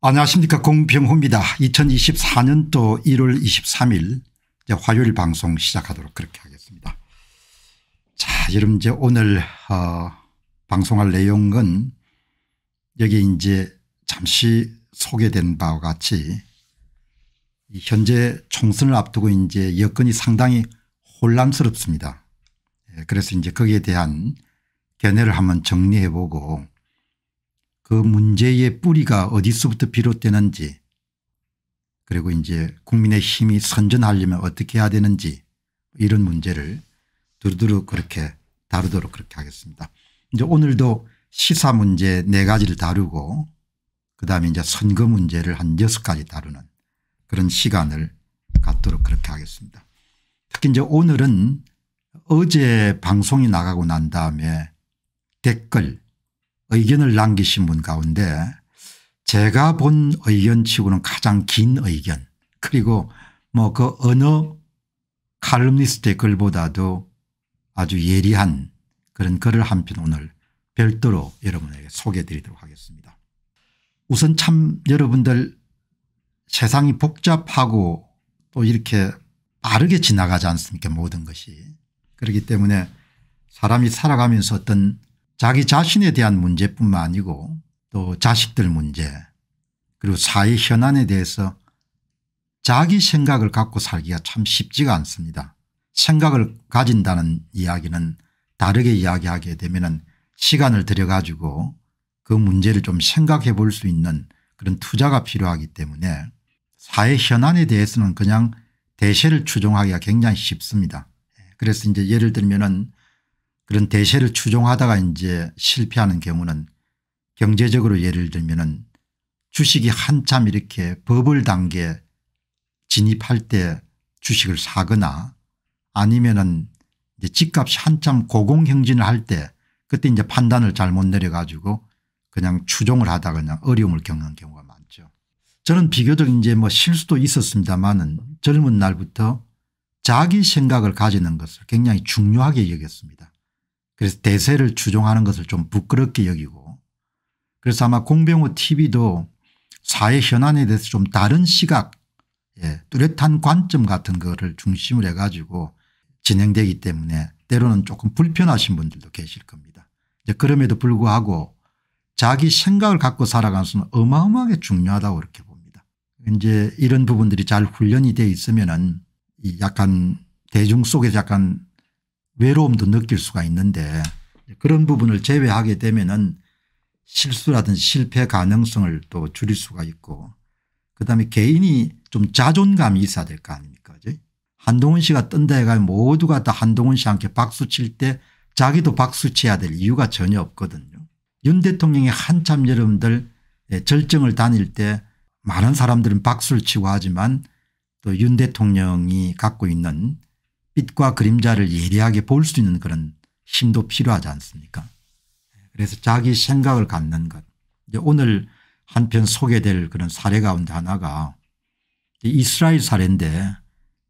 안녕하십니까 공병호입니다. 2024년도 1월 23일 이제 화요일 방송 시작하도록 그렇게 하겠습니다. 자 여러분 이제 오늘 어, 방송할 내용은 여기 이제 잠시 소개된 바와 같이 현재 총선을 앞두고 이제 여건이 상당히 혼란스럽습니다. 예, 그래서 이제 거기에 대한 견해를 한번 정리해보고 그 문제의 뿌리가 어디서부터 비롯되는지 그리고 이제 국민의 힘이 선전하려면 어떻게 해야 되는지 이런 문제를 두루두루 그렇게 다루도록 그렇게 하겠습니다. 이제 오늘도 시사 문제 네 가지를 다루고 그다음에 이제 선거 문제를 한 여섯 가지 다루는 그런 시간을 갖도록 그렇게 하겠습니다. 특히 이제 오늘은 어제 방송이 나가고 난 다음에 댓글 의견을 남기신 분 가운데 제가 본 의견치고는 가장 긴 의견 그리고 뭐 그 어느 칼럼니스트의 글보다도 아주 예리한 그런 글을 한편 오늘 별도로 여러분에게 소개해 드리도록 하겠습니다. 우선 참 여러분들 세상이 복잡하고 또 이렇게 빠르게 지나가지 않습니까 모든 것이. 그렇기 때문에 사람이 살아가면서 어떤 자기 자신에 대한 문제뿐만 아니고 또 자식들 문제 그리고 사회 현안에 대해서 자기 생각을 갖고 살기가 참 쉽지가 않습니다. 생각을 가진다는 이야기는 다르게 이야기하게 되면 시간을 들여가지고 그 문제를 좀 생각해 볼 수 있는 그런 투자가 필요하기 때문에 사회 현안에 대해서는 그냥 대세를 추종하기가 굉장히 쉽습니다. 그래서 이제 예를 들면은 그런 대세를 추종하다가 이제 실패하는 경우는 경제적으로 예를 들면은 주식이 한참 이렇게 버블 단계 진입할 때 주식을 사거나 아니면은 집값이 한참 고공행진을 할 때 그때 이제 판단을 잘못 내려 가지고 그냥 추종을 하다 그냥 어려움을 겪는 경우가 많죠. 저는 비교적 이제 뭐 실수도 있었습니다만은 젊은 날부터 자기 생각을 가지는 것을 굉장히 중요하게 여겼습니다. 그래서 대세를 추종하는 것을 좀 부끄럽게 여기고 그래서 아마 공병호 tv도 사회 현안에 대해서 좀 다른 시각 예, 뚜렷한 관점 같은 거를 중심으로 해 가지고 진행되기 때문에 때로는 조금 불편하신 분들도 계실 겁니다. 이제 그럼에도 불구하고 자기 생각을 갖고 살아가는 것은 어마어마하게 중요하다고 이렇게 봅니다. 이제 이런 부분들이 잘 훈련이 돼 있으면은 이 약간 대중 속에서 약간 외로움도 느낄 수가 있는데 그런 부분을 제외하게 되면은 실수라든지 실패 가능성을 또 줄일 수가 있고 그다음에 개인이 좀 자존감이 있어야 될 거 아닙니까 그지? 한동훈 씨가 뜬다해 가면 모두가 다 한동훈 씨한테 박수칠 때 자기도 박수쳐야 될 이유가 전혀 없거든요. 윤 대통령이 한참 여러분들 예, 절정을 다닐 때 많은 사람들은 박수를 치고 하지만 또 윤 대통령이 갖고 있는 빛과 그림자를 예리하게 볼 수 있는 그런 힘도 필요하지 않습니까 그래서 자기 생각을 갖는 것 오늘 한편 소개될 그런 사례 가운데 하나가 이스라엘 사례인데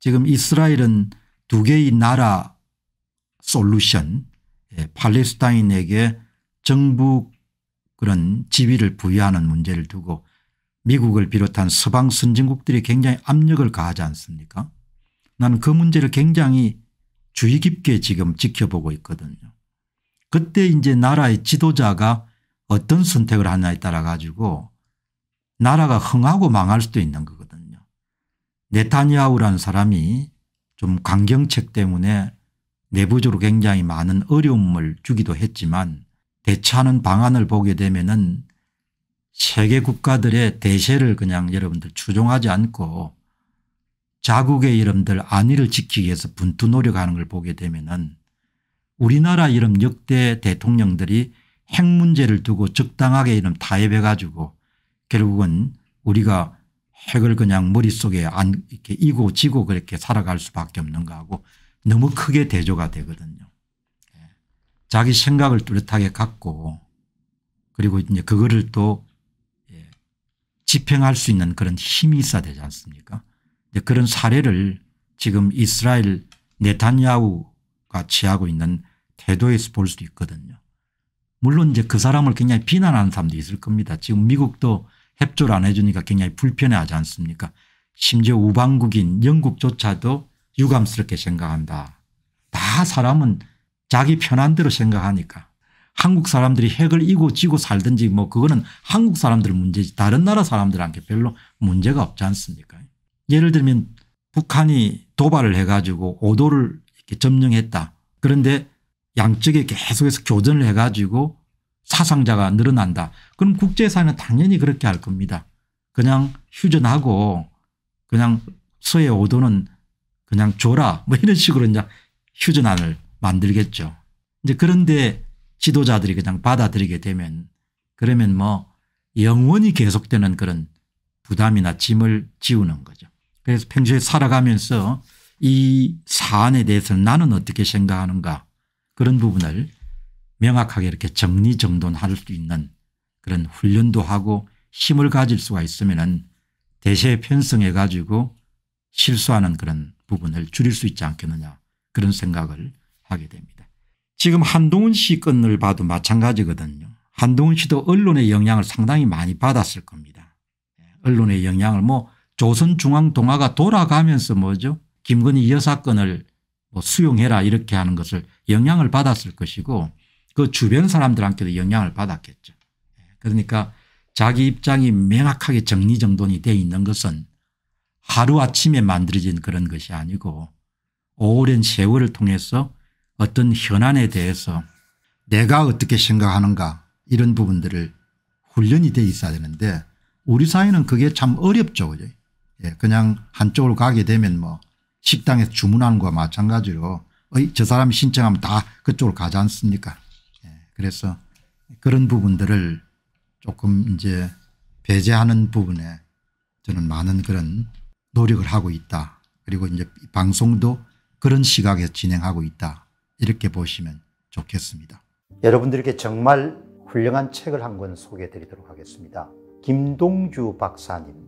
지금 이스라엘은 두 개의 나라 솔루션 예, 팔레스타인에게 정부 그런 지위를 부여하는 문제를 두고 미국을 비롯한 서방 선진국들이 굉장히 압력을 가하지 않습니까 나는 그 문제를 굉장히 주의 깊게 지금 지켜보고 있거든요. 그때 이제 나라의 지도자가 어떤 선택을 하냐에 따라 가지고 나라가 흥하고 망할 수도 있는 거거든요. 네타냐우라는 사람이 좀 강경책 때문에 내부적으로 굉장히 많은 어려움을 주기도 했지만 대처하는 방안을 보게 되면은 세계 국가들의 대세를 그냥 여러분들 추종하지 않고 자국의 이름들 안위를 지키기 위해서 분투 노력하는 걸 보게 되면은 우리나라 이름 역대 대통령들이 핵 문제를 두고 적당하게 이름 타협해 가지고 결국은 우리가 핵을 그냥 머릿속에 안 이렇게 이고 지고 그렇게 살아갈 수밖에 없는 거하고 너무 크게 대조가 되거든요. 예. 자기 생각을 뚜렷하게 갖고 그리고 이제 그거를 또 예, 집행할 수 있는 그런 힘이 있어야 되지 않습니까? 그런 사례를 지금 이스라엘 네타냐우가 취하고 있는 태도에서 볼 수도 있거든요. 물론 이제 그 사람을 굉장히 비난하는 사람도 있을 겁니다. 지금 미국도 협조를 안 해주니까 굉장히 불편해하지 않습니까? 심지어 우방국인 영국조차도 유감스럽게 생각한다. 다 사람은 자기 편한 대로 생각하니까 한국 사람들이 핵을 이고 지고 살든지 뭐 그거는 한국 사람들 문제지 다른 나라 사람들한테 별로 문제가 없지 않습니까? 예를 들면 북한이 도발을 해가지고 오도를 점령했다. 그런데 양측에 계속해서 교전을 해가지고 사상자가 늘어난다. 그럼 국제사회는 당연히 그렇게 할 겁니다. 그냥 휴전하고 그냥 서해 오도는 그냥 줘라 뭐 이런 식으로 이제 휴전안을 만들겠죠. 이제 그런데 지도자들이 그냥 받아들이게 되면 그러면 뭐 영원히 계속되는 그런 부담이나 짐을 지우는 거죠. 그래서 평소에 살아가면서 이 사안에 대해서 나는 어떻게 생각하는가 그런 부분을 명확하게 이렇게 정리정돈할 수 있는 그런 훈련도 하고 힘을 가질 수가 있으면 대세 에 편성해 가지고 실수하는 그런 부분을 줄일 수 있지 않겠느냐 그런 생각을 하게 됩니다. 지금 한동훈 씨 건을 봐도 마찬가지거든요. 한동훈 씨도 언론의 영향을 상당히 많이 받았을 겁니다. 예, 언론의 영향을 뭐 조선중앙동화가 돌아가면서 뭐죠 김건희 여사건을 뭐 수용해라 이렇게 하는 것을 영향을 받았을 것이고 그 주변 사람들한테도 영향을 받았겠죠. 그러니까 자기 입장이 명확하게 정리정돈이 돼 있는 것은 하루아침에 만들어진 그런 것이 아니고 오랜 세월을 통해서 어떤 현안에 대해서 내가 어떻게 생각하는가 이런 부분들을 훈련이 돼 있어야 되는데 우리 사회는 그게 참 어렵죠. 그죠? 예, 그냥 한쪽으로 가게 되면 뭐 식당에서 주문하는 거와 마찬가지로 어이 저 사람이 신청하면 다 그쪽으로 가지 않습니까 예, 그래서 그런 부분들을 조금 이제 배제하는 부분에 저는 많은 그런 노력을 하고 있다 그리고 이제 방송도 그런 시각에서 진행하고 있다 이렇게 보시면 좋겠습니다. 여러분들께 정말 훌륭한 책을 한 권 소개해 드리도록 하겠습니다. 김동주 박사님